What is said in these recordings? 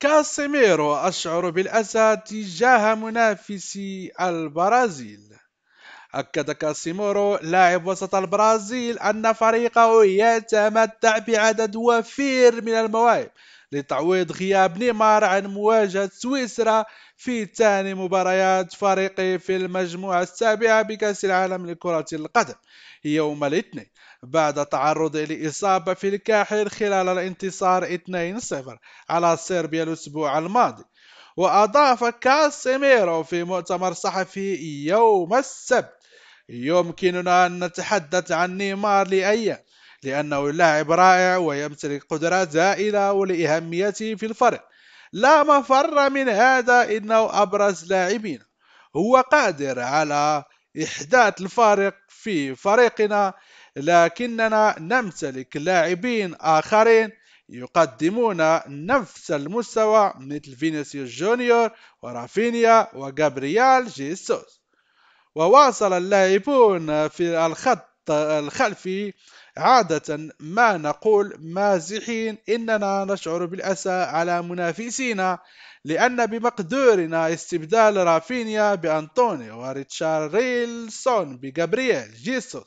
كاسيميرو أشعر بالأسى تجاه منافسي البرازيل أكد كاسيميرو لاعب وسط البرازيل أن فريقه يتمتع بعدد وفير من المواهب لتعويض غياب نيمار عن مواجهة سويسرا في ثاني مباريات فريقه في المجموعة السابعة بكأس العالم لكرة القدم يوم الاثنين بعد تعرضه لإصابة في الكاحل خلال الانتصار 2-0 على صربيا الأسبوع الماضي وأضاف كاسيميرو في مؤتمر صحفي يوم السبت يمكننا أن نتحدث عن نيمار لأيام لأنه لاعب رائع ويمتلك قدرات هائلة ولأهميته في الفريق لا مفر من هذا إنه أبرز لاعبين هو قادر على إحداث الفارق في فريقنا لكننا نمتلك لاعبين آخرين يقدمون نفس المستوى مثل فينيسيوس جونيور ورافينيا وغابريال جيسوس وواصل اللاعبون في الخط الخلفي عادة ما نقول مازحين إننا نشعر بالأسى على منافسينا لأن بمقدورنا استبدال رافينيا بأنطوني وريتشارلسون بجابرييل جيسوس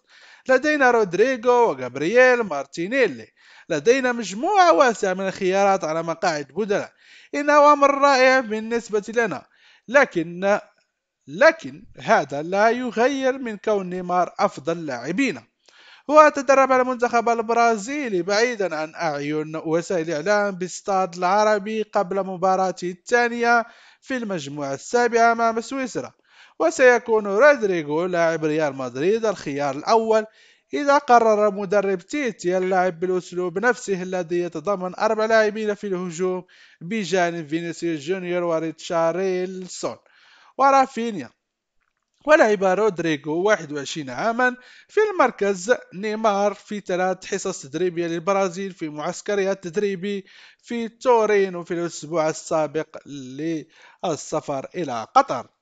لدينا رودريغو وجابرييل مارتينيلي لدينا مجموعة واسعة من الخيارات على مقاعد بدلاء إنه أمر رائع بالنسبة لنا لكن لكن هذا لا يغير من كون نيمار أفضل لاعبينا وتدرب على المنتخب البرازيلي بعيدا عن أعين وسائل الإعلام باستاد العربي قبل مباراته الثانية في المجموعة السابعة أمام سويسرا وسيكون رودريغو لاعب ريال مدريد الخيار الأول إذا قرر مدرب تيتي اللعب بالأسلوب نفسه الذي يتضمن أربع لاعبين في الهجوم بجانب فينيسيوس جونيور وريتشارلسون ورافينيا ولعب رودريغو 21 عاما في المركز نيمار في ثلاث حصص تدريبية للبرازيل في معسكرها التدريبي في تورينو في الأسبوع السابق للسفر إلى قطر